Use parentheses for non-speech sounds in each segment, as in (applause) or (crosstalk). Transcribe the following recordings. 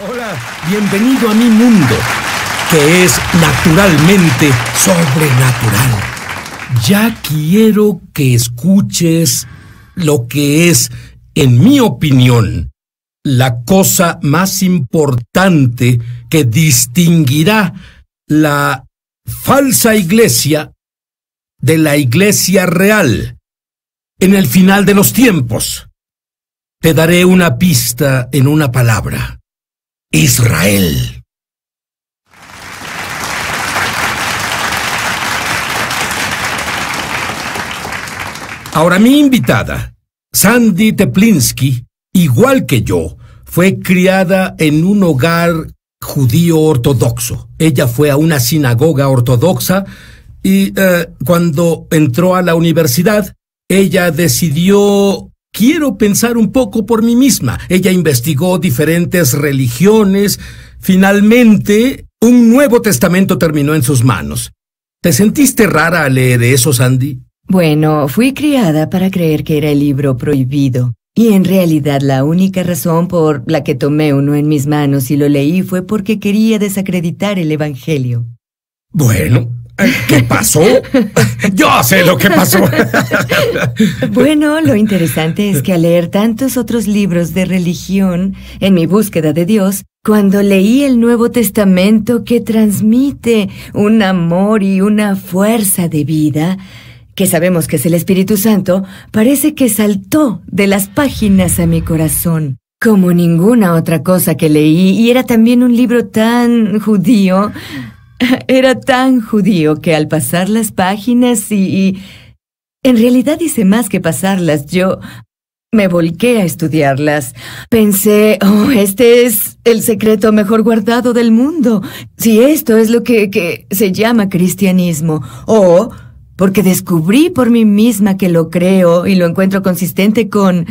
Hola, bienvenido a mi mundo, que es naturalmente sobrenatural. Ya quiero que escuches lo que es, en mi opinión, la cosa más importante que distinguirá la falsa iglesia de la iglesia real en el final de los tiempos. Te daré una pista en una palabra. Israel. Ahora mi invitada, Sandy Teplinsky, igual que yo, fue criada en un hogar judío ortodoxo. Ella fue a una sinagoga ortodoxa y eh, cuando entró a la universidad, ella decidió quiero pensar un poco por mí misma. Ella investigó diferentes religiones. Finalmente, un Nuevo Testamento terminó en sus manos. ¿Te sentiste rara al leer eso, Sandy? Bueno, fui criada para creer que era el libro prohibido. Y en realidad la única razón por la que tomé uno en mis manos y lo leí fue porque quería desacreditar el Evangelio. Bueno, ¿Qué pasó? Yo sé lo que pasó. Bueno, lo interesante es que al leer tantos otros libros de religión en mi búsqueda de Dios, cuando leí el Nuevo Testamento que transmite un amor y una fuerza de vida, que sabemos que es el Espíritu Santo, parece que saltó de las páginas a mi corazón como ninguna otra cosa que leí, y era también un libro tan judío (laughs) Era tan judío que al pasar las páginas y, En realidad hice más que pasarlas. Yo me volqué a estudiarlas. Pensé, oh, este es el secreto mejor guardado del mundo. Si esto es lo que, se llama cristianismo. O porque descubrí por mí misma que lo creo y lo encuentro consistente con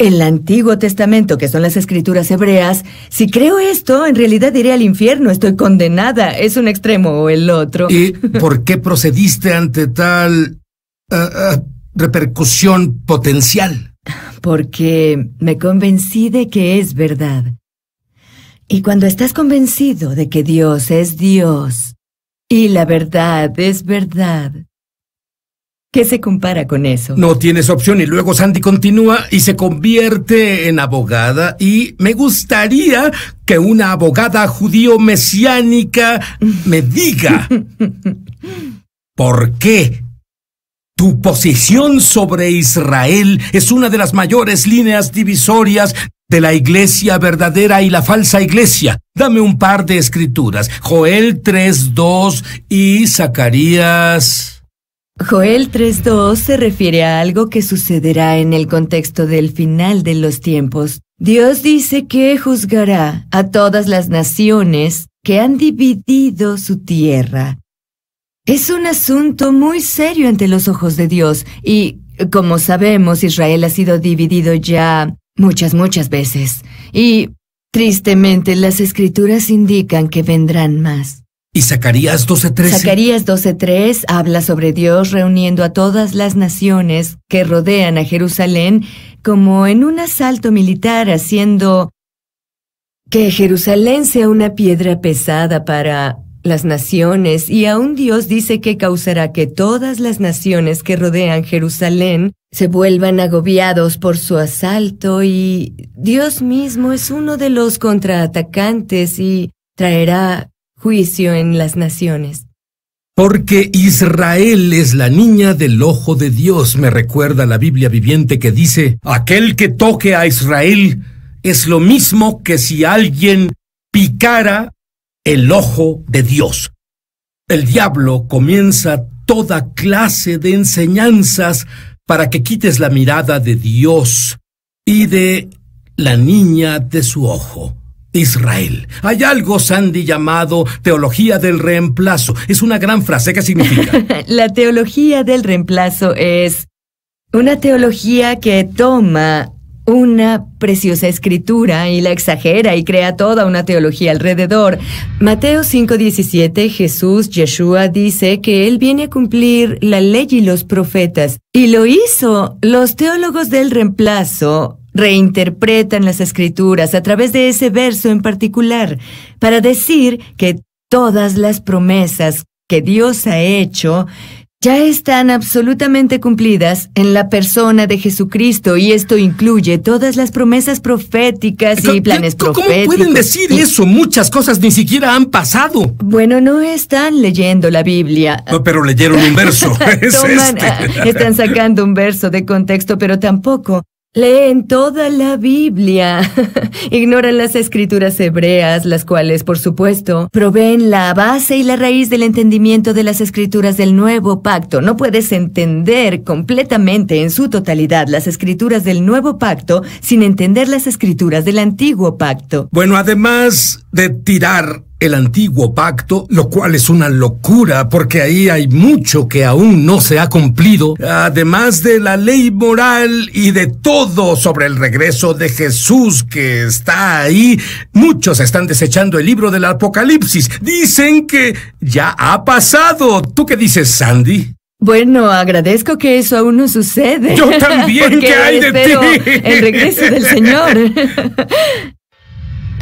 el Antiguo Testamento, que son las escrituras hebreas, si creo esto, en realidad iré al infierno, estoy condenada, es un extremo o el otro. ¿Y por qué procediste ante tal eh, eh, repercusión potencial? Porque me convencí de que es verdad. Y cuando estás convencido de que Dios es Dios y la verdad es verdad, ¿Qué se compara con eso? No tienes opción y luego Sandy continúa y se convierte en abogada y me gustaría que una abogada judío mesiánica me diga (laughs) por qué tu posición sobre Israel es una de las mayores líneas divisorias de la iglesia verdadera y la falsa iglesia. Dame un par de escrituras. Joel 3.2 y Zacarías Joel 3.2 se refiere a algo que sucederá en el contexto del final de los tiempos. Dios dice que juzgará a todas las naciones que han dividido su tierra. Es un asunto muy serio ante los ojos de Dios y, como sabemos, Israel ha sido dividido ya muchas, muchas veces. Y, tristemente, las escrituras indican que vendrán más. Y Zacarías 12:3. Zacarías 12:3 habla sobre Dios reuniendo a todas las naciones que rodean a Jerusalén como en un asalto militar haciendo que Jerusalén sea una piedra pesada para las naciones y aún Dios dice que causará que todas las naciones que rodean Jerusalén se vuelvan agobiados por su asalto y Dios mismo es uno de los contraatacantes y traerá juicio en las naciones. Porque Israel es la niña del ojo de Dios, me recuerda la Biblia viviente que dice, aquel que toque a Israel es lo mismo que si alguien picara el ojo de Dios. El diablo comienza toda clase de enseñanzas para que quites la mirada de Dios y de la niña de su ojo. Israel. Hay algo, Sandy, llamado teología del reemplazo. Es una gran frase. ¿Qué significa? (laughs) La teología del reemplazo es una teología que toma una preciosa escritura y la exagera y crea toda una teología alrededor. Mateo 5:17, Jesús, Yeshua, dice que Él viene a cumplir la ley y los profetas. Y lo hizo. Los teólogos del reemplazo reinterpretan las escrituras a través de ese verso en particular para decir que todas las promesas que Dios ha hecho ya están absolutamente cumplidas en la persona de Jesucristo y esto incluye todas las promesas proféticas y planes proféticos. ¿Cómo pueden decir eso? Muchas cosas ni siquiera han pasado. Bueno, no están leyendo la Biblia. No, pero leyeron un verso. (laughs) Este. (laughs) Están sacando un verso de contexto, pero tampoco Leen toda la Biblia. (laughs) Ignoran las escrituras hebreas, las cuales, por supuesto, proveen la base y la raíz del entendimiento de las escrituras del nuevo pacto. No puedes entender completamente en su totalidad las escrituras del nuevo pacto sin entender las escrituras del antiguo pacto. Bueno, además de tirar el antiguo pacto, lo cual es una locura porque ahí hay mucho que aún no se ha cumplido, además de la ley moral y de todo sobre el regreso de Jesús que está ahí, muchos están desechando el libro del Apocalipsis. Dicen que ya ha pasado. ¿Tú qué dices, Sandy? Bueno, agradezco que eso aún no sucede. Yo también, (laughs) ¿qué hay de ti? El regreso del Señor. (laughs)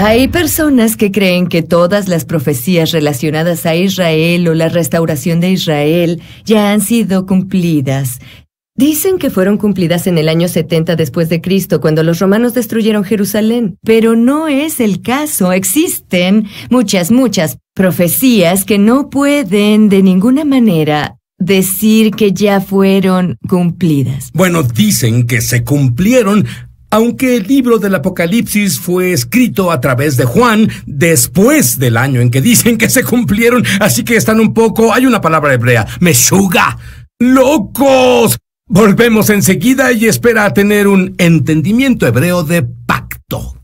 Hay personas que creen que todas las profecías relacionadas a Israel o la restauración de Israel ya han sido cumplidas. Dicen que fueron cumplidas en el año 70 después de Cristo, cuando los romanos destruyeron Jerusalén, pero no es el caso. Existen muchas, muchas profecías que no pueden de ninguna manera decir que ya fueron cumplidas. Bueno, dicen que se cumplieron aunque el libro del Apocalipsis fue escrito a través de Juan después del año en que dicen que se cumplieron, así que están un poco, hay una palabra hebrea, meshuga, locos. Volvemos enseguida y espera a tener un entendimiento hebreo de pacto.